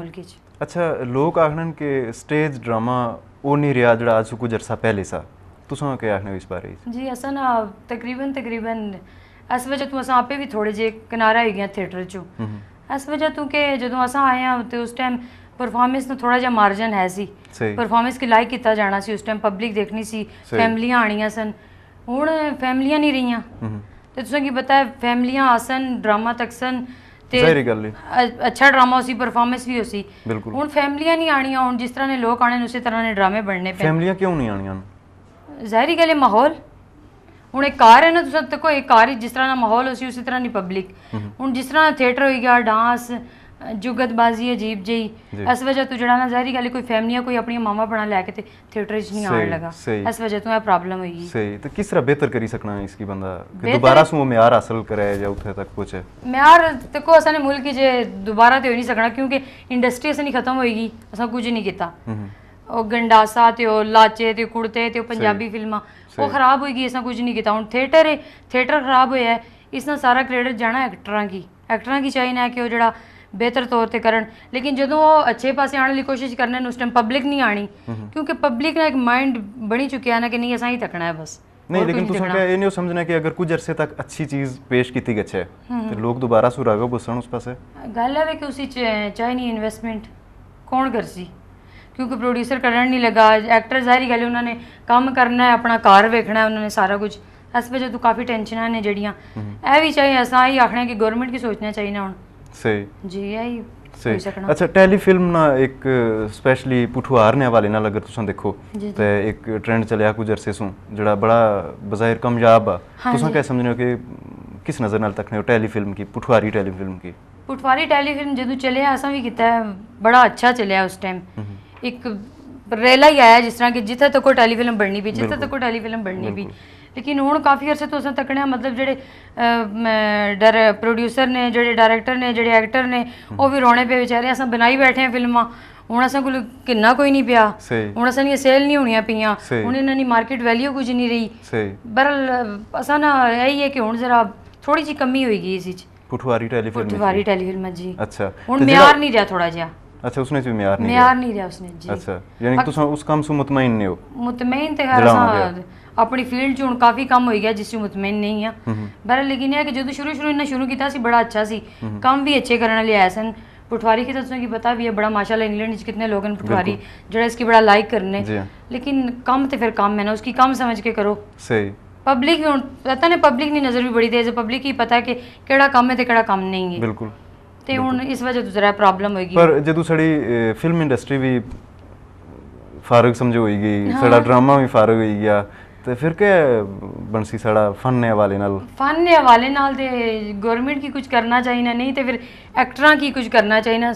ਮੁਲਕੀ 'ਚ ਅੱਛਾ ਲੋਕ ਆਖਣਨ ਕਿ ਸਟੇਜ ਡਰਾਮਾ ਉਹ ਨਹੀਂ ਰਿਹਾ ਜਿਹੜਾ ਅੱਜ ਕੁਝ ਅਰਸਾ ਪਹਿਲੇ ਸਾ ਤੁਸੀਂ ਕੀ ਆਖਣੇ ਇਸ ਬਾਰੇ ਜੀ ਅਸਾਂ ਨਾ ਤਕਰੀਬਨ ਤਕਰੀਬਨ ਇਸ ਵਜ੍ਹਾ ਤੋਂ ਅਸਾਂ ਆਪੇ ਵੀ ਥੋੜੇ ਜੇ ਕਿਨਾਰਾ ਹੋ ਗਿਆ ਥੀਏਟਰ ਚ ਇਸ ਵਜ੍ਹਾ ਤੋਂ ਕਿ ਜਦੋਂ ਅਸਾਂ ਆਏ ਆ ਤੇ ਉਸ ਟਾਈਮ ਪਰਫਾਰਮੈਂਸ ਨੂੰ ਥੋੜਾ ਜਿਹਾ ਮਾਰਜਨ ਹੈ ਸੀ ਪਰਫਾਰਮੈਂਸ ਕਿ ਲਾਈਕ ਕੀਤਾ ਜਾਣਾ ਸੀ ਉਸ ਟਾਈਮ ਪਬਲਿਕ ਦੇਖਣੀ ਸੀ ਫੈਮਲੀਆਂ ਆਣੀਆਂ ਸਨ ਹੁਣ ਫੈਮਲੀਆਂ ਨਹੀਂ ਰਹੀਆਂ ਤੇ ਤੁਸੀਂ ਕੀ ਬਤਾਇਆ ਫੈਮਲੀਆਂ ਆਸਨ ਡਰਾਮਾ ਤੱਕ ਸਨ ਸਹੀ ਗੱਲ ਹੈ ਅੱਛਾ ਡਰਾਮਾ ਸੀ ਪਰਫਾਰਮੈਂਸ ਵੀ ਸੀ ਬਿਲਕੁਲ ਹੁਣ ਫੈਮਲੀਆਂ ਨਹੀਂ ਆਣੀਆਂ ਹੁਣ ਜਿਸ ਤਰ੍ਹਾਂ ਨੇ ਲੋਕ ਆਣੇ ਨੇ ਉਸੇ ਤਰ੍ਹਾਂ ਨੇ ਡਰਾਮੇ ਬਣਨੇ ਪਏ ਫੈਮਲੀਆਂ ਕਿਉਂ ਨਹੀਂ ਆਣੀਆਂ ਜ਼ਾਹਿਰੀ ਗੱਲ ਹੈ ਮਾਹੌਲ ਹੁਣ ਇੱਕ ਕਾਰ ਹੈ ਨਾ ਤੁਸੀਂ ਤੱਕ ਕੋਈ ਕਾਰ ਜਿਸ ਤਰ੍ਹਾਂ ਦਾ ਮਾਹੌਲ ਸੀ ਉਸੇ ਤਰ੍ਹਾਂ ਨਹੀਂ ਪਬਲਿਕ ਹੁਣ ਜਿਸ ਤਰ੍ਹਾਂ ਥੀਏਟਰ ਹੋਈ ਗਿਆ ਡਾਂਸ ਜੁਗਤਬਾਜ਼ੀ ਅਜੀਬ ਜਿਹੀ ਇਸ ਵਜ੍ਹਾ ਤੋਂ ਜਿਹੜਾ ਨਾ ਜ਼ਾਹਰੀ ਗੱਲ ਕੋਈ ਫੈਮਲੀਆਂ ਕੋਈ ਆਪਣੀਆਂ ਮਾਮਾ ਬਣਾ ਲੈ ਕੇ ਤੇ ਥੀਏਟਰ 'ਚ ਨਹੀਂ ਆਉਣ ਲੱਗਾ ਇਸ ਵਜ੍ਹਾ ਤੋਂ ਇਹ ਪ੍ਰੋਬਲਮ ਹੋਈ ਸਹੀ ਤਾਂ ਕਿਸ ਤਰ੍ਹਾਂ ਬਿਹਤਰ ਕਰੀ ਸਕਣਾ ਹੈ ਕੀ ਬੰਦਾ ਕਿ ਦੁਬਾਰਾ ਸੋ ਮਿਆਰ ਹਾਸਲ ਕਰਾਇਆ ਜਾਂ ਉੱਥੇ ਤੱਕ ਪਹੁੰਚੇ ਮਿਆਰ ਤੇ ਕੋ ਅਸਾਂ ਨੇ ਮੁਲਕ ਜੇ ਦੁਬਾਰਾ ਤੇ ਹੋ ਨਹੀਂ ਸਕਣਾ ਕਿਉਂਕਿ ਇੰਡਸਟਰੀ ਅਸਾਂ ਨਹੀਂ ਖਤਮ ਹੋਏਗੀ ਅਸਾਂ ਕੁਝ ਨਹੀਂ ਕੀਤਾ ਉਹ ਗੰਡਾਸਾ ਤੇ ਉਹ ਲਾਚੇ ਤੇ ਕੁੜਤੇ ਤੇ ਪੰਜਾਬੀ ਫਿਲਮਾਂ ਉਹ ਖਰਾਬ ਹੋਏਗੀ ਅਸਾਂ ਕੁਝ ਨਹੀਂ ਕੀਤਾ ਹੁਣ ਥੀਏਟਰ ਹੈ ਥੀਏਟਰ ਖਰਾਬ ਹੋਇਆ ਇਸ ਨਾਲ ਸਾਰਾ ਕ੍ਰੈਡਿਟ ਜਾਣਾ ਐਕਟਰਾਂ ਕੀ ਐਕਟਰਾਂ ਕੀ ਚਾਹੀਨਾ ਕਿ ਉਹ ਜਿਹੜਾ ਬਿਹਤਰ ਤੌਰ ਤੇ ਕਰਨ ਲੇਕਿਨ ਜਦੋਂ ਉਹ ਅੱਛੇ ਪਾਸੇ ਆਉਣ ਦੀ ਕੋਸ਼ਿਸ਼ ਕਰਨ ਉਸ ਟਾਈਮ ਪਬਲਿਕ ਨਹੀਂ ਆਣੀ ਕਿਉਂਕਿ ਪਬਲਿਕ ਦਾ ਇੱਕ ਮਾਈਂਡ ਬਣੀ ਚੁੱਕਿਆ ਨਾ ਕਿ ਨਹੀਂ ਅਸਾਂ ਹੀ ਤੱਕਣਾ ਹੈ ਬਸ ਨਹੀਂ ਲੇਕਿਨ ਤੁਸੀਂ ਕਹੇ ਇਹ ਨਹੀਂ ਸਮਝਣਾ ਕਿ ਅਗਰ ਕੁਝ ਅਰਸੇ ਤੱਕ ਅੱਛੀ ਚੀਜ਼ ਪੇਸ਼ ਕੀਤੀ ਗਈ ਹੈ ਤੇ ਲੋਕ ਦੁਬਾਰਾ ਸੁਰਾਗੋ ਬਸਣ ਉਸ ਪਾਸੇ ਗੱਲ ਹੈ ਕਿ ਉਸੀ ਚਾਈਨੀ ਇਨਵੈਸਟਮੈਂਟ ਕੌਣ ਕਰਸੀ ਕਿਉਂਕਿ ਪ੍ਰੋਡਿਊਸਰ ਕਰਨ ਨਹੀਂ ਲੱਗਾ ਐਕਟਰ ਜ਼ਾਹਰੀ ਗੱਲ ਉਹਨਾਂ ਨੇ ਕੰਮ ਕਰਨਾ ਹੈ ਆਪਣਾ ਘਰ ਵੇਖਣਾ ਹੈ ਉਹਨਾਂ ਨੇ ਸਾਰਾ ਕੁਝ ਇਸ ਵਜ੍ਹਾ ਤੋਂ ਕਾਫੀ ਟੈਨਸ਼ਨਾਂ ਨੇ ਜਿਹੜੀਆਂ ਇਹ ਵੀ ਚਾਹੀਏ ਅਸਾਂ ਹੀ ਆਖਣਾ ਕਿ ਗਵਰਨਮੈਂਟ ਕੀ ਸੋਚਣਾ ਚਾਹੀਦਾ ਹੁਣ ਸਹੀ ਜੀ ਆਈ ਸਹੀ ਅੱਛਾ ਟੈਲੀਫਿਲਮ ਨਾ ਇੱਕ ਸਪੈਸ਼ਲੀ ਪੁਠਵਾਰਨੇ ਵਾਲੇ ਨਾਲ ਅਗਰ ਤੁਸੀਂ ਦੇਖੋ ਤੇ ਇੱਕ ਟ੍ਰੈਂਡ ਚੱਲਿਆ ਕੁਝ ਅਰਸੇ ਸੋਂ ਜਿਹੜਾ ਬੜਾ ਬਜ਼ਾਇਰ ਕਮਯਾਬ ਆ ਤੁਸੀਂ ਕਿਹ ਸਮਝਦੇ ਹੋ ਕਿ ਕਿਸ ਨਜ਼ਰ ਨਾਲ ਤੱਕਨੇ ਹੋ ਟੈਲੀਫਿਲਮ ਕੀ ਪੁਠਵਾਰੀ ਟੈਲੀਫਿਲਮ ਕੀ ਪੁਠਵਾਰੀ ਟੈਲੀਫਿਲਮ ਜਦੋਂ ਚੱਲਿਆ ਅਸਾਂ ਵੀ ਕੀਤਾ ਬੜਾ ਅੱਛਾ ਚੱਲਿਆ ਉਸ ਟਾਈਮ ਇੱਕ ਰੇਲਾ ਹੀ ਆਇਆ ਜਿਸ ਤਰ੍ਹਾਂ ਕਿ ਜਿੱਥੇ ਤੱਕ ਟੈਲੀਫਿਲਮ ਬਣਨੀ ਵੀ ਜਿੱਥੇ ਤੱਕ ਟੈਲੀਫਿਲਮ ਬਣਨੀ ਵੀ ਲੇਕਿਨ ਹੁਣ ਕਾਫੀ ਅਰਸੇ ਤੋਂ ਅਸਾਂ ਤੱਕਣਿਆ ਮਤਲਬ ਜਿਹੜੇ ਡਰ ਪ੍ਰੋਡਿਊਸਰ ਨੇ ਜਿਹੜੇ ਡਾਇਰੈਕਟਰ ਨੇ ਜਿਹੜੇ ਐਕਟਰ ਨੇ ਉਹ ਵੀ ਰੋਣੇ ਪਏ ਵਿਚਾਰੇ ਅਸਾਂ ਬਣਾਈ ਬੈਠੇ ਆ ਫਿਲਮਾਂ ਹੁਣ ਅਸਾਂ ਕੋਲ ਕਿੰਨਾ ਕੋਈ ਨਹੀਂ ਪਿਆ ਹੁਣ ਅਸਾਂ ਦੀ ਸੇਲ ਨਹੀਂ ਹੋਣੀਆਂ ਪਈਆਂ ਹੁਣ ਇਹਨਾਂ ਦੀ ਮਾਰਕੀਟ ਵੈਲਿਊ ਕੁਝ ਨਹੀਂ ਰਹੀ ਸਹੀ ਬਰਲ ਅਸਾਂ ਨਾ ਇਹੀ ਹੈ ਕਿ ਹੁਣ ਜ਼ਰਾ ਥੋੜੀ ਜੀ ਕਮੀ ਹੋਈ ਗਈ ਇਸ ਵਿੱਚ ਪਟਵਾਰੀ ਟੈਲੀਫਿਲਮ ਪਟਵਾਰੀ ਟੈਲੀਫਿਲਮ ਜੀ ਅੱਛਾ ਹੁਣ ਮਿਆਰ ਨਹੀਂ ਰਿਹਾ ਥੋੜਾ ਜਿਹਾ अच्छा उसने से मेयार नहीं मेयार नहीं रहा उसने जी अच्छा यानी तुसा उस काम से मुतमइन नहीं हो मुतमइन ते खैर अपनी फील्ड ਚ ਹੁਣ ਕਾਫੀ ਕੰਮ ਹੋ ਗਿਆ ਜਿਸ ਚ ਮੁਤਮਨ ਨਹੀਂ ਆ ਪਰ ਲੇਕਿਨ ਇਹ ਕਿ ਜਦੋਂ ਸ਼ੁਰੂ ਸ਼ੁਰੂ ਇਹਨਾਂ ਸ਼ੁਰੂ ਕੀਤਾ ਸੀ ਬੜਾ ਅੱਛਾ ਸੀ ਕੰਮ ਵੀ ਅੱਛੇ ਕਰਨ ਲਈ पटवारी की तरफ की पता भी है बड़ा माशाल्लाह इंग्लैंड में कितने लोग हैं पटवारी जरा इसकी बड़ा लाइक करने हाँ। लेकिन कम तो फिर कम है ना उसकी कम समझ के करो सही पब्लिक पता ना पब्लिक की नज़र भी बड़ी तेज है पब्लिक ही पता है कि केड़ा कम है तो केड़ा कम नहीं है बिल्कुल ਤੇ ਹੁਣ ਇਸ ਵਜ੍ਹਾ ਤੋਂ ਜ਼ਰਾ ਪ੍ਰੋਬਲਮ ਹੋਏਗੀ ਪਰ ਜਦੋਂ ਸਾਡੀ ਫਿਲਮ ਇੰਡਸਟਰੀ ਵੀ ਫਾਰਗ ਸਮਝ ਹੋਈ ਗਈ ਸਾਡਾ ਡਰਾਮਾ ਵੀ ਫਾਰਗ ਹੋਈ ਗਿਆ ਤੇ ਫਿਰ ਕਿ ਬੰਸੀ ਸਾਡਾ ਫਨ ਦੇ ਵਾਲੇ ਨਾਲ ਫਨ ਦੇ ਵਾਲੇ ਨਾਲ ਤੇ ਗਵਰਨਮੈਂਟ ਕੀ ਕੁਝ ਕਰਨਾ ਚਾਹੀਦਾ ਨਹੀਂ ਤੇ ਫਿਰ ਐਕਟਰਾਂ ਕੀ ਕੁਝ ਕਰਨਾ ਚਾਹੀਦਾ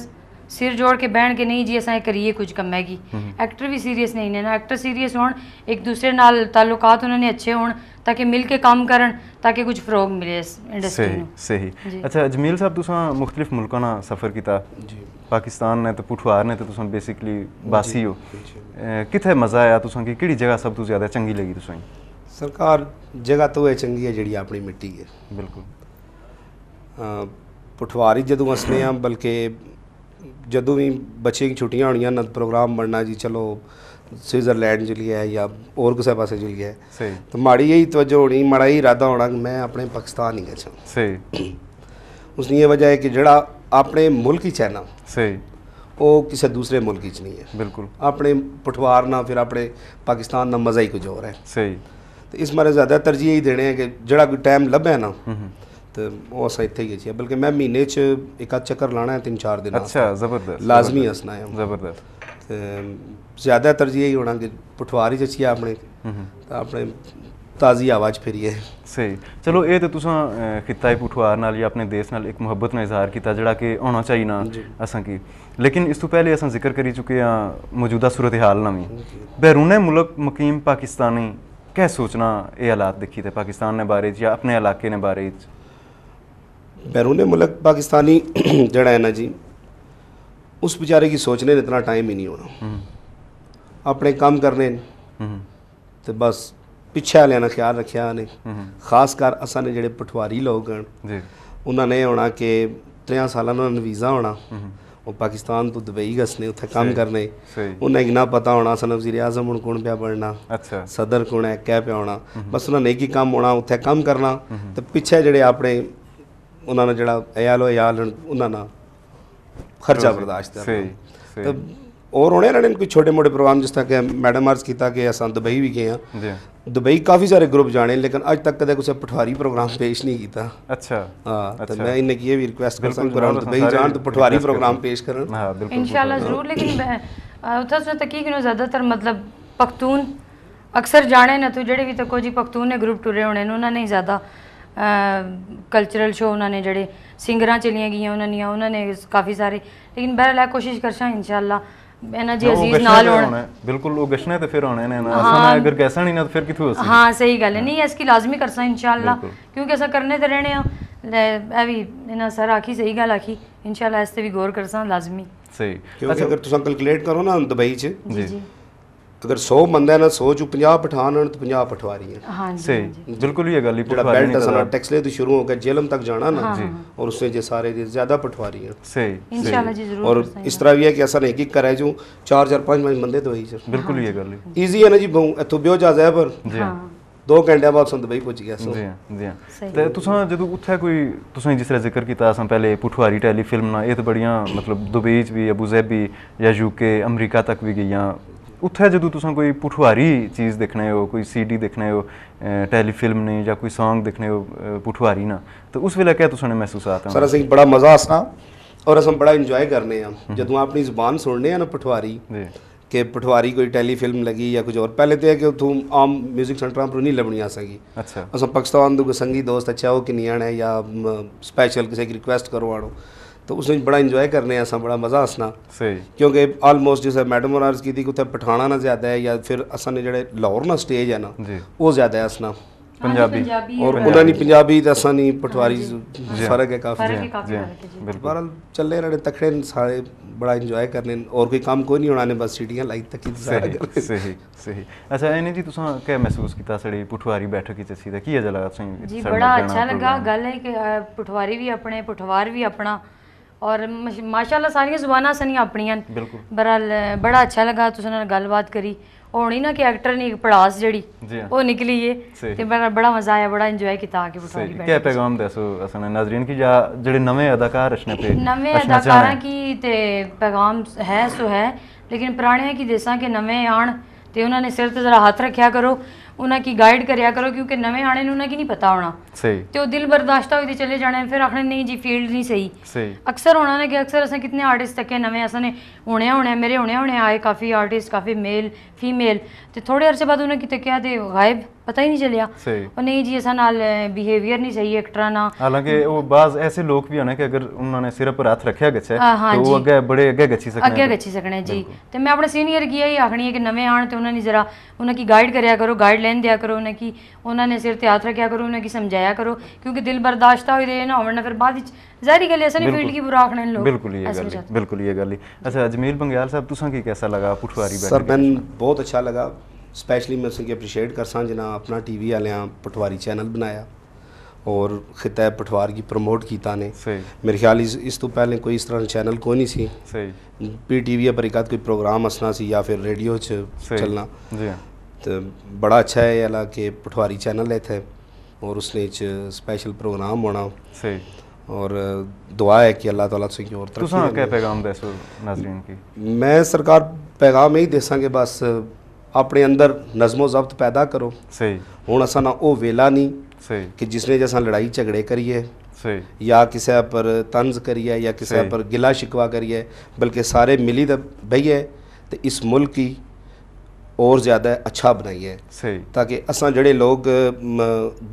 ਸਿਰ ਜੋੜ ਕੇ ਬਹਿਣ ਕੇ ਨਹੀਂ ਜੀ ਅਸਾਂ ਇਹ ਕਰੀਏ ਕੁਝ ਕਮੈਗੀ ਐਕਟਰ ਵੀ ਸੀਰੀਅਸ ਨਹੀਂ ਨੇ ਨਾ ਐਕਟਰ ਸੀਰੀਅਸ ਹੋਣ ਇੱਕ ਦੂਸਰੇ ਨਾਲ ਤਾਲੁਕਾਤ ਉਹਨਾਂ ਨੇ ਅੱਛੇ ਹੋਣ ਤਾਂ ਕਿ ਮਿਲ ਕੇ ਕੰਮ ਕਰਨ ਤਾਂ ਕਿ ਕੁਝ ਫਰੋਗ ਮਿਲੇ ਇਸ ਇੰਡਸਟਰੀ ਨੂੰ ਸਹੀ ਸਹੀ ਅੱਛਾ ਅਜਮੀਲ ਸਾਹਿਬ ਤੁਸੀਂ ਮੁxtਲਿਫ ਮੁਲਕਾਂ ਨਾਲ ਸਫ਼ਰ ਕੀਤਾ ਜੀ ਪਾਕਿਸਤਾਨ ਨੇ ਤੇ ਪੁਠਵਾਰ ਨੇ ਤੇ ਤੁਸੀਂ ਬੇਸਿਕਲੀ ਬਾਸੀ ਹੋ ਕਿੱਥੇ ਮਜ਼ਾ ਆਇਆ ਤੁਸੀਂ ਕਿ ਕਿਹੜੀ ਜਗ੍ਹਾ ਸਭ ਤੋਂ ਜ਼ਿਆਦਾ ਚੰਗੀ ਲੱਗੀ ਤੁਸੀਂ ਸਰਕਾਰ ਜਗ੍ਹਾ ਤੋਂ ਇਹ ਚੰਗੀ ਹੈ ਜਿਹੜੀ ਆਪਣੀ ਮਿੱਟੀ ਹੈ ਬਿਲਕੁਲ ਪਠਵਾਰੀ ਜਦੋਂ ਅਸਨੇ ਆ ਬਲਕਿ ਜਦੋਂ ਵੀ ਬੱਚੇ ਦੀ ਛੁੱਟੀਆਂ ਹੋਣੀਆਂ ਨਾ ਪ੍ਰੋਗਰਾਮ ਬਣਨਾ ਜੀ ਚਲੋ ਸਵਿਟਜ਼ਰਲੈਂਡ ਜਲੀ ਹੈ ਜਾਂ ਹੋਰ ਕਿਸੇ ਪਾਸੇ ਜਲੀ ਹੈ ਸਹੀ ਤਾਂ ਮਾੜੀ ਹੀ ਤਵੱਜੋ ਹੋਣੀ ਮਾੜਾ ਹੀ ਇਰਾਦਾ ਹੋਣਾ ਕਿ ਮੈਂ ਆਪਣੇ ਪਾਕਿਸਤਾਨ ਹੀ ਗਿਆ ਸਹੀ ਉਸ ਦੀ ਇਹ ਵਜ੍ਹਾ ਹੈ ਕਿ ਜਿਹੜਾ ਆਪਣੇ ਮੁਲਕ ਹੀ ਚੈਨਾ ਸਹੀ ਉਹ ਕਿਸੇ ਦੂਸਰੇ ਮੁਲਕ ਵਿੱਚ ਨਹੀਂ ਹੈ ਬਿਲਕੁਲ ਆਪਣੇ ਪਠਵਾਰ ਨਾਲ ਫਿਰ ਆਪਣੇ ਪਾਕਿਸਤਾਨ ਦਾ ਮਜ਼ਾ ਹੀ ਕੁਝ ਹੋਰ ਹੈ ਸਹੀ ਤੇ ਇਸ ਮਾਰੇ ਜ਼ਿਆਦਾ ਤਰਜੀਹ ਹੀ ਦੇਣੇ ਹੈ ਕਿ ਜਿਹੜਾ ਕੋਈ ਟਾਈਮ ਲੱਭਿਆ ਨਾ ਤੇ ਉਹ ਅਸਾਂ ਇੱਥੇ ਹੀ ਹੈ ਬਲਕਿ ਮੈਂ ਮਹੀਨੇ 'ਚ ਇੱਕ ਆ ਚੱਕਰ ਲਾਣਾ ਹੈ ਤਿੰਨ ਚਾਰ ਦਿਨ ਅੱਛਾ ਜ਼ਬਰਦਸਤ ਲਾਜ਼ਮੀ ਹਸਣਾ ਹੈ ਜ਼ਬਰਦਸਤ ज़्यादा तरजीह यही होना कि ਪਟਵਾਰੀ ਚ ਅਸੀਂ ਆਪਣੇ ਤਾਂ ਆਪਣੇ ਤਾਜ਼ੀ ਆਵਾਜ਼ ਫੇਰੀਏ ਸਹੀ ਚਲੋ ਇਹ ਤੇ ਤੁਸੀਂ ਖਿੱਤਾਈ ਪਠਵਾਰ ਨਾਲ ਜਾਂ ਆਪਣੇ ਦੇਸ਼ ਨਾਲ ਇੱਕ ਮੁਹੱਬਤ ਨਾਲ ਇਜ਼ਹਾਰ ਕੀਤਾ ਜਿਹੜਾ ਕਿ ਹੋਣਾ ਚਾਹੀਦਾ ਅਸਾਂ ਕੀ ਲੇਕਿਨ ਇਸ ਤੋਂ ਪਹਿਲੇ ਅਸਾਂ ਜ਼ਿਕਰ ਕਰੀ ਚੁੱਕੇ ਆ ਮੌਜੂਦਾ ਸੂਰਤ-ਏ-ਹਾਲ ਨਵੀਂ ਬੈਰੂਨੇ ਮੁਲਕ ਮਕੀਮ ਪਾਕਿਸਤਾਨੀ ਕਿਹ ਸੋਚਣਾ ਇਹ ਹਾਲਾਤ ਦੇਖੀ ਤੇ ਪਾਕਿਸਤਾਨ ਨੇ ਬਾਰੇ ਜਾਂ ਆਪਣੇ ਇਲਾਕੇ ਨੇ ਬਾਰੇ ਬੈਰੂਨੇ ਮੁਲਕ ਪਾਕਿਸਤਾਨੀ ਜਿਹੜਾ ਹੈ ਨਾ ਜੀ ਉਸ ਵਿਚਾਰੇ ਕੀ की ਨੇ ਇਤਨਾ ਟਾਈਮ ਹੀ ਨਹੀਂ ਹੋਣਾ ਆਪਣੇ ਕੰਮ ਕਰਨੇ ਹਮ ਤੇ ਬਸ ਪਿੱਛੇ ਵਾਲਿਆਂ ਦਾ ਖਿਆਲ ਰੱਖਿਆ ਨੇ ਖਾਸ ਕਰ ਅਸਾਂ ਨੇ ਜਿਹੜੇ ਪਟਵਾਰੀ ਲੋਕ ਹਨ ਜੀ ਉਹਨਾਂ ਨੇ ਹੋਣਾ ਕਿ 3 ਸਾਲਾਂ ਦਾ ਵੀਜ਼ਾ ਹੋਣਾ ਉਹ ਪਾਕਿਸਤਾਨ ਤੋਂ ਦੁਬਈ ਗਸਨੇ ਉੱਥੇ ਕੰਮ ਕਰਨੇ ਉਹਨਾਂ ਨੂੰ ਨਾ ਪਤਾ ਹੋਣਾ ਸਨ ਵਜ਼ੀਰ ਆਜ਼ਮ ਹੁਣ ਕੋਣ ਪਿਆ ਬਣਨਾ ਅੱਛਾ ਸਦਰ ਕੋਣ ਹੈ ਕਹਿ ਪਿਆ ਹੋਣਾ ਬਸ ਉਹਨਾਂ ਨੇ ਕੀ ਕੰਮ ਹੋਣਾ ਉੱਥੇ ਕੰਮ ਕਰਨਾ ਤੇ ਪਿੱਛੇ ਜਿਹੜੇ ਆਪਣੇ ਉਹਨਾਂ ਨਾਲ ਜਿਹੜਾ ਅਯਾਲੋ ਯਾਲ ਉਹਨਾਂ ਨਾਲ ਖਰਚਾ ਬਰਦਾਸ਼ਤ बर्दाश्त है सही तो और होने रहने कोई छोटे मोटे प्रोग्राम जिस तरह के मैडम अर्ज किया कि असा दुबई भी गए हैं ਦੁਬਈ ਕਾਫੀ ਸਾਰੇ ਗਰੁੱਪ ਜਾਣੇ ਲੇਕਿਨ ਅੱਜ ਤੱਕ ਕਦੇ ਕੋਈ ਪਠਵਾਰੀ ਪ੍ਰੋਗਰਾਮ ਪੇਸ਼ ਨਹੀਂ ਕੀਤਾ ਅੱਛਾ ਹਾਂ ਤਾਂ ਮੈਂ ਇਹਨੇ ਕੀ ਇਹ ਵੀ ਰਿਕੁਐਸਟ ਕਰ ਸਕਦਾ ਹਾਂ ਦੁਬਈ ਜਾਣ ਤਾਂ ਪਠਵਾਰੀ ਪ੍ਰੋਗਰਾਮ ਪੇਸ਼ ਕਰਨ ਹਾਂ ਬਿਲਕੁਲ ਇਨਸ਼ਾਅੱਲਾ ਜ਼ਰੂਰ ਲੇਕਿਨ ਉੱਥੇ ਸੋ ਤਕੀਕ ਨੂੰ ਜ਼ਿਆਦਾਤਰ ਮਤਲਬ ਪਖਤੂਨ ਅਕਸਰ ਜਾਣੇ ਨਾ ਤੂੰ ਜਿਹੜੇ ਵੀ ਤੱਕੋ ਜੀ ਪਖਤੂਨ ਨੇ ਗਰੁੱਪ ਟੁਰੇ ਹੋਣੇ ਨੇ ਉਹਨਾਂ ਨੇ ਜ਼ਿਆਦਾ ਕਲਚਰਲ ਸ਼ੋ ਉਹਨਾਂ ਨੇ ਜਿਹੜੇ ਸਿੰਗਰਾਂ ਚਲੀਆਂ ਗਈਆਂ ਉਹਨਾਂ ਦੀਆਂ ਉਹਨਾਂ ਨੇ ਕਾਫੀ ਸਾਰੇ ਲੇਕਿਨ ਬਹਿਰਹਾਲ ਕੋਸ਼ਿਸ਼ ਕਰਸ਼ਾਂ ਇਨਸ਼ਾਅੱਲਾ ਇਹਨਾਂ ਜੀ ਅਜ਼ੀਜ਼ ਨਾਲ ਹੋਣ ਬਿਲਕੁਲ ਉਹ ਗਸ਼ਨੇ ਤੇ ਫਿਰ ਆਉਣੇ ਨੇ ਨਾ ਅਸਾਂ ਅਗਰ ਕੈਸਾ ਨਹੀਂ ਨਾ ਤਾਂ ਫਿਰ ਕਿਥੋਂ ਅਸੀਂ ਹਾਂ ਸਹੀ ਗੱਲ ਨਹੀਂ ਇਸ ਕੀ ਲਾਜ਼ਮੀ ਕਰਸਾਂ ਇਨਸ਼ਾਅੱਲਾ ਕਿਉਂਕਿ ਅਸਾਂ ਕਰਨੇ ਤੇ ਰਹਿਣੇ ਆ ਇਹ ਵੀ ਇਹਨਾਂ ਸਰ ਆਖੀ ਸਹੀ ਗੱਲ ਆਖੀ ਇਨਸ਼ਾਅੱਲਾ ਇਸ ਤੇ ਵੀ ਗੌਰ ਕਰਸਾਂ ਲਾਜ਼ਮੀ ਸਹੀ ਅੱਛਾ ਅਗਰ ਤੁਸੀਂ ਕੈਲਕੂਲੇਟ ਕਰੋ ਨਾ ਦੁਬਈ ਚ ਜੀ ਜੀ ਤੇ ਅਗਰ 100 ਬੰਦਿਆਂ ਨਾਲ 100 ਚੋਂ 50 ਪਠਾਨ ਹਨ ਤੇ 50 ਪਠਵਾਰੀ ਹਨ ਸਹੀ ਬਿਲਕੁਲ ਹੀ ਇਹ ਗੱਲ ਹੀ ਜਿਹੜਾ ਬੈਲਟ ਅਸਨਾ ਟੈਕਸਲੇ ਤੋਂ ਸ਼ੁਰੂ ਹੋ ਕੇ ਜੇਲਮ ਤੱਕ ਜਾਣਾ ਨਾ ਜੀ ਉਸੇ ਜੇ ਸਾਰੇ ਦੇ ਜ਼ਿਆਦਾ ज्यादा पटवारी ਸਹੀ ਇਨਸ਼ਾਅੱਲਾ ਜੀ ਜ਼ਰੂਰ ਔਰ ਇਸ ਤਰ੍ਹਾਂ ਵੀ ਹੈ ਕਿ ਅਸਾਂ ऐसा ਇੱਕ कि करे 4 4 5 पांच ਬੰਦੇ बंदे ਸਰ ਬਿਲਕੁਲ सर ਇਹ ਗੱਲ गल ਈਜ਼ੀ ਹੈ ਨਾ ਜੀ इथों बियो ਬਿਓ ਜਾ पर जी ਜੀ ਦੋ ਘੰਟਿਆਂ ਬਾਅਦ ਸੰਦ ਬਈ ਪੁੱਜ ਗਿਆ ਸੋ ਜੀ ਜੀ ਤੇ ਤੁਸੀਂ ਜਦੋਂ ਉੱਥੇ ਕੋਈ ਤੁਸੀਂ ਜਿਸ ਤਰ੍ਹਾਂ ਜ਼ਿਕਰ ਕੀਤਾ ਅਸਾਂ ਪਹਿਲੇ ਪੁਠਵਾਰੀ ਟੈਲੀਫਿਲਮ ਨਾਲ ਇਹ ਤਾਂ ਬੜੀਆਂ ਮਤਲਬ ਦੁਬਈ ਚ ਵੀ ਅਬੂ ਜ਼ੈਬੀ ਜਾਂ ਯੂਕੇ ਅਮਰੀਕਾ ਤੱਕ ਵੀ ਗਈਆਂ ਉੱਥੇ ਜਦੋਂ ਤੁਸੀਂ ਕੋਈ ਪੁਠਵਾਰੀ ਚੀਜ਼ ਦੇਖਣੇ ਹੋ ਕੋਈ ਸੀਡੀ ਦੇਖਣੇ ਹੋ ਟੈਲੀਫਿਲਮ ਨਹੀਂ ਨੇ ਜਾਂ ਕੋਈ Song ਦੇਖਣੇ ਹੋ ਪੁਠਵਾਰੀ ਨਾ ਤਾਂ ਉਸ ਵੇਲੇ ਕਿਆ ਤੁਸੀਂ ਮਹਿਸੂਸ ਆਤਾ ਸਰ ਅਸੀਂ ਬੜਾ ਮਜ਼ਾ ਆਸਨਾ ਔਰ ਅਸੀਂ ਬੜਾ ਇੰਜੋਏ ਕਰਨੇ ਆ ਜਦੋਂ ਆਪਣੀ ਜ਼ੁਬਾਨ ਸੁਣਨੇ ਆ ਨਾ ਪਠਵਾਰੀ ਕਿ ਪਠਵਾਰੀ ਕੋਈ ਟੈਲੀਫਿਲਮ ਲੱਗੀ ਲਗੀ ਜਾਂ ਕੁਝ ਹੋਰ ਪਹਿਲੇ ਤੇ ਕਿ ਉਥੋਂ ਆਮ 뮤직 ਸੈਂਟਰਾਂ ਪਰ ਨਹੀਂ ਲੱਭਣੀ ਆ ਸਕੀ ਅੱਛਾ ਅਸਾਂ ਪਾਕਿਸਤਾਨ ਦੇ ਕੋਈ ਸੰਗੀ ਦੋਸਤ ਅੱਛਾ ਹੋ ਕਿ ਨਹੀਂ ਆਣਾ ਜਾਂ ਸਪੈਸ਼ਲ ਕਿਸੇ ਦੀ ਰਿਕੁਐਸਟ ਕਰਵਾਣੋ तो उसमें बड़ा इन्जॉय करने असा बड़ा ਬੜਾ ਮਜ਼ਾ सही ਸਹੀ ਕਿਉਂਕਿ ਆਲਮੋਸਟ ਜਿਵੇਂ ਮੈਡਮ अर्ज की ਕਿ उतने ਪਠਾਣਾ ना ਜ਼ਿਆਦਾ ਹੈ ਜਾਂ ਫਿਰ ਅਸਾਂ ਨੇ ਜਿਹੜੇ ਲਾਹੌਰ ਨਾਲ ਸਟੇਜ ਹੈ ਨਾ ਉਹ ਜ਼ਿਆਦਾ ਹੈ ਆਸਣਾ ਪੰਜਾਬੀ ਔਰ ਉਹਨਾਂ ਦੀ ਪੰਜਾਬੀ ਤਾਂ ਅਸਾਂ ਨਹੀਂ ਪਟਵਾਰੀ ਫਰਕ ਹੈ ਕਾਫੀ ਜੀ ਬਿਲਕੁਲ ਚੱਲੇ ਰਹੇ ਤਖੜੇ ਸਾਰੇ ਬੜਾ ਇੰਜੋਏ ਕਰਨੇ ਔਰ ਕੋਈ ਕੰਮ ਕੋਈ ਨਹੀਂ ਹੋਣਾ ਨੇ ਬਸ ਸੀਟੀਆਂ ਲਾਈ ਤੱਕ ਹੀ ਸਾਰਾ ਸਹੀ ਸਹੀ ਅੱਛਾ ਇਹਨੇ ਜੀ ਤੁਸੀਂ ਕਿਹ ਮਹਿਸੂਸ ਕੀਤਾ ਸੜੀ ਪਟਵਾਰੀ ਬੈਠਕ ਵਿੱਚ ਸੀ ਦਾ ਕੀ ਅਜਾ ਲੱਗਾ ਤੁਸੀਂ ਜੀ ਬੜਾ ਅੱਛਾ ਲੱਗਾ ਗੱਲ ਹੈ ਕਿ ਪਟਵਾਰੀ ਵੀ ਆਪਣੇ ਪਟਵਾਰ ਵੀ ਆਪਣਾ ਔਰ ਮਾਸ਼ਾਅੱਲਾ ਸਾਰੀਆਂ ਜ਼ੁਬਾਨਾਂ ਸਨੀ ਆਪਣੀਆਂ ਬਰਾਲ ਬੜਾ ਅੱਛਾ ਲੱਗਾ ਤੁਸੀਂ ਨਾਲ ਗੱਲਬਾਤ ਕਰੀ ਹੋਣੀ ਨਾ ਕਿ ਐਕਟਰ ਨੇ ਇੱਕ ਪੜਾਸ ਜਿਹੜੀ ਉਹ ਨਿਕਲੀ ਏ ਤੇ ਬੜਾ ਬੜਾ ਮਜ਼ਾ ਆਇਆ ਬੜਾ ਇੰਜੋਏ ਕੀਤਾ ਆ ਕੇ ਬਟਵਾਰੀ ਸਹੀ ਕੀ ਪੈਗਾਮ पैगाम दसो असने ਕੀ की ਜਿਹੜੇ ਨਵੇਂ ਅਦਾਕਾਰ ਅਸ਼ਨਾ ਤੇ ਨਵੇਂ ਅਦਾਕਾਰਾਂ ਕੀ ਤੇ ਪੈਗਾਮ ਹੈ ਸੋ ਹੈ ਲੇਕਿਨ ਪੁਰਾਣਿਆਂ ਕੀ ਦੇਸਾਂ ਕੇ ਨਵੇਂ ਆਣ ਤੇ ਉਹਨਾਂ ਨੇ ਸਿਰ ਤੇ ਜ਼ਰਾ ਹੱਥ ਰੱਖਿਆ ਕਰੋ ਉਹਨਾਂ ਕੀ ਗਾਈਡ ਕਰਿਆ ਕਰੋ ਕਿਉਂਕਿ ਨਵੇਂ ਆਣੇ ਨੂੰ ਉਹਨਾਂ ਕੀ ਨਹੀਂ ਪਤਾ ਹੋਣਾ ਸਹੀ ਤੇ ਉਹ ਦਿਲ ਬਰਦਾਸ਼ਤ ਹੋਈ ਤੇ ਚਲੇ ਜਾਣਾ ਫਿਰ ਆਖਣੇ ਨਹੀਂ ਜੀ ਫੀਲਡ ਨਹੀਂ ਸਹੀ ਸਹੀ ਅਕਸਰ ਉਹਨਾਂ ਨੇ ਕਿ ਅਕਸਰ ਅਸਾਂ ਕਿੰਨੇ ਆਰਟਿਸਟ ਤੱਕੇ ਨਵੇਂ ਅਸਾਂ ਨੇ ਹੁਣੇ ਹੁਣੇ ਮੇਰੇ ਹੁਣੇ ਹੁਣੇ ਆਏ ਕਾਫੀ ਆਰਟਿਸਟ ਕਾਫੀ ਮੇਲ ਫੀਮੇਲ ਤੇ ਥੋੜੇ ਅਰਸੇ ਬਾਅਦ ਉਹਨੇ ਕਿਤੇ ਕਿਹਾ ਦੇ ਗਾਇਬ ਪਤਾ ਹੀ ਨਹੀਂ ਚੱਲਿਆ ਉਹ ਨਹੀਂ ਜੀ ਅਸਾਂ ਨਾਲ ਬਿਹੇਵੀਅਰ ਨਹੀਂ ਸਹੀ ਤਰ੍ਹਾਂ ਨਾਲ ਹਾਲਾਂਕਿ ਉਹ ਬਾਜ਼ ਐਸੇ ਲੋਕ ਵੀ ਹਨ ਕਿ ਅਗਰ ਉਹਨਾਂ ਨੇ ਸਿਰ ਪਰ ਹੱਥ ਰੱਖਿਆ ਗੱਛੇ ਤੇ ਉਹ ਅੱਗੇ ਬੜੇ ਅੱਗੇ ਗੱਛੀ ਸਕਣੇ ਅੱਗੇ ਗੱਛੀ ਸਕਣੇ ਜੀ ਤੇ ਮੈਂ ਆਪਣੇ ਸੀਨੀਅਰ ਕੀ ਹੈ ਆਖਣੀ ਹੈ ਕਿ ਨਵੇਂ ਆਣ ਤੇ ਉਹਨਾਂ ਨੇ ਜ਼ਰਾ ਉਹਨਾਂ ਕੀ ਗਾਈਡ ਕਰਿਆ ਕਰੋ ਗਾਈਡ ਲਾਈਨ ਦਿਆ ਕਰੋ ਉਹਨਾਂ ਕੀ ਉਹਨਾਂ ਨੇ ਸਿਰ ਤੇ ਹੱਥ ਰੱਖਿਆ ਕਰੋ ਉਹਨਾਂ ਕੀ ਸਮਝਾਇਆ जाया करो क्योंकि दिल बर्दाश्त हो रहे ना होना फिर बाद जारी गल ऐसा नहीं फील्ड की बुरा आखने लोग बिल्कुल ये गल बिल्कुल ये गल अच्छा अजमेर बंग्याल साहब तुसा की कैसा लगा पटवारी सर मैं बहुत अच्छा लगा स्पेशली मैं उसकी अप्रिशिएट कर सा जिना अपना टीवी वाले पटवारी चैनल बनाया और खिता पटवार की प्रमोट किया ने मेरे ख्याल इस इस तो पहले कोई इस तरह चैनल कोई नहीं सी पी टी वी पर एक कोई प्रोग्राम हसना सी या फिर रेडियो च चलना तो बड़ा अच्छा है ये कि पटवारी चैनल है इतने और उसने स्पेशल प्रोग्राम होना सही और दुआ है कि अल्लाह ताला तुसें और तरक्की के ਪੈਗਾਮ देसो नाज़रीन की ਕੀ ਮੈਂ ਸਰਕਾਰ ਪੈਗਾਮ देसां ਦੇਸਾਂਗੇ ਬਸ ਆਪਣੇ ਅੰਦਰ ਨਜ਼ਮੋ ਜ਼ਬਤ ਪੈਦਾ ਕਰੋ ਸਹੀ ਹੁਣ ਅਸਾਂ ਨਾ ਉਹ ਵੇਲਾ ਨਹੀਂ ਸਹੀ ਕਿ ਜਿਸਨੇ ਜਸਾਂ ਲੜਾਈ ਝਗੜੇ ਕਰੀਏ ਸਹੀ ਜਾਂ ਕਿਸੇ ਪਰ ਤੰਜ਼ ਕਰੀਏ ਜਾਂ ਕਿਸੇ ਪਰ ਗਿਲਾ ਸ਼ਿਕਵਾ ਕਰੀਏ ਬਲਕਿ ਸਾਰੇ ਮਿਲੀ ਤਾਂ ਬਈਏ ਤੇ ਇਸ ਮੁਲਕ ਕੀ ਔਰ ਜ਼ਿਆਦਾ ਅੱਛਾ ਬਣਾਈਏ ਸਹੀ ਤਾਂ ਕਿ ਅਸਾਂ ਜਿਹੜੇ ਲੋਕ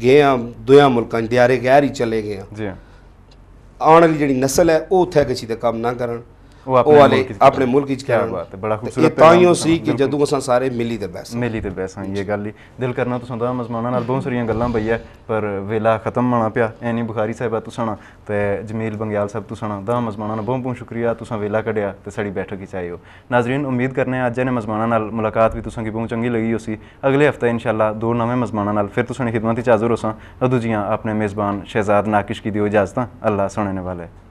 ਗਏ ਆ ਦੁਆ ਮੁਲਕਾਂ ਦਿਆਰੇ ਗੈਰ ਹੀ ਚਲੇ ਗਏ ਆ ਜੀ ਆਉਣ ਵਾਲੀ ਜਿਹੜੀ ਨਸਲ ਹੈ ਉਹ ਉੱਥੇ ਕਿਸੇ ਦਾ ਕੰਮ ਨਾ ਕਰਨ ਉਹ ਆਪਣੇ ਆਪਣੇ ਮੁਲਕ ਵਿੱਚ ਕੀ ਬਾਤ ਹੈ ਬੜਾ ਖੂਬਸੂਰਤ ਤਾਈਓ ਸੀ ਕਿ ਜਦੋਂ ਅਸਾਂ ਸਾਰੇ ਮਿਲੀ ਤੇ ਬੈਸਾਂ ਮਿਲੀ ਤੇ ਬੈਸਾਂ ਇਹ ਗੱਲ ਹੀ ਦਿਲ ਕਰਨਾ ਤੁਸਾਂ ਦਾ ਮਜ਼ਮਾਨਾ ਨਾਲ ਬਹੁਤ ਸਾਰੀਆਂ ਗੱਲਾਂ ਬਈਆ ਪਰ ਵੇਲਾ ਖਤਮ ਹੋਣਾ ਪਿਆ ਐਨੀ ਬੁਖਾਰੀ ਸਾਹਿਬਾ ਤੁਸਾਂ ਤੇ ਜਮੀਲ ਬੰਗਿਆਲ ਸਾਹਿਬ ਤੁਸਾਂ ਦਾ ਮਜ਼ਮਾਨਾ ਨਾਲ ਬਹੁਤ ਬਹੁਤ ਸ਼ੁਕਰੀਆ ਤੁਸਾਂ ਵੇਲਾ ਕੱਢਿਆ ਤੇ ਸਾਡੀ ਬੈਠਕ ਵਿੱਚ ਆਏ ਨਾਜ਼ਰੀਨ ਉਮੀਦ ਕਰਨੇ ਅੱਜ ਨੇ ਮਜ਼ਮਾਨਾ ਨਾਲ ਮੁਲਾਕਾਤ ਵੀ ਤੁਸਾਂ ਕੀ ਬਹੁਤ ਚੰਗੀ ਲੱਗੀ ਹੋਸੀ ਅਗਲੇ ਹਫਤੇ ਇਨਸ਼ਾਅੱਲਾ ਦੋ ਨਵੇਂ ਮਜ਼ਮਾਨਾ ਨਾਲ ਫਿਰ ਤੁਸਾਂ ਦੀ ਖਿਦਮਤ ਵਿੱਚ ਹਾਜ਼ਰ ਹੋਸਾਂ ਅਦੂ ਜੀਆਂ ਆਪਣੇ ਮੇਜ਼ਬਾਨ ਸ਼ਹਿਜ਼ਾਦ ਨਾਕਿਸ਼ ਕੀ ਦਿਓ ਇਜਾਜ਼ਤਾਂ ਅੱਲਾ ਸੁਣਨੇ ਵਾਲੇ